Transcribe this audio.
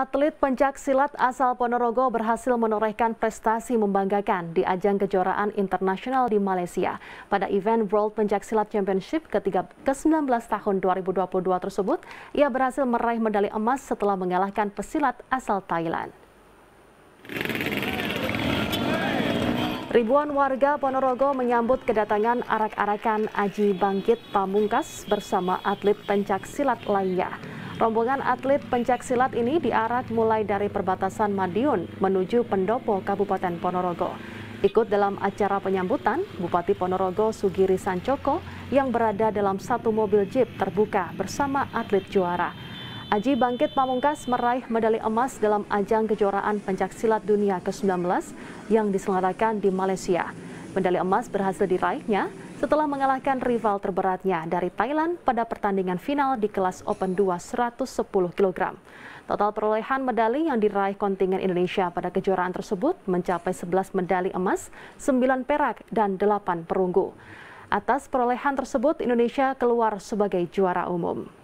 Atlet pencak silat asal Ponorogo berhasil menorehkan prestasi membanggakan di ajang kejuaraan internasional di Malaysia. Pada event World Pencak Silat Championship ke-19 tahun 2022 tersebut, ia berhasil meraih medali emas setelah mengalahkan pesilat asal Thailand. Ribuan warga Ponorogo menyambut kedatangan arak-arakan Aji Bangkit Pamungkas bersama atlet pencak silat lainnya. Rombongan atlet pencak silat ini diarak mulai dari perbatasan Madiun menuju Pendopo Kabupaten Ponorogo. Ikut dalam acara penyambutan, Bupati Ponorogo Sugiri Sancoko yang berada dalam satu mobil jeep terbuka bersama atlet juara. Aji Bangkit Pamungkas meraih medali emas dalam ajang kejuaraan pencak silat dunia ke-19 yang diselenggarakan di Malaysia. Medali emas berhasil diraihnya setelah mengalahkan rival terberatnya dari Thailand pada pertandingan final di kelas Open 2 110 kg. Total perolehan medali yang diraih kontingen Indonesia pada kejuaraan tersebut mencapai 11 medali emas, 9 perak, dan 8 perunggu. Atas perolehan tersebut, Indonesia keluar sebagai juara umum.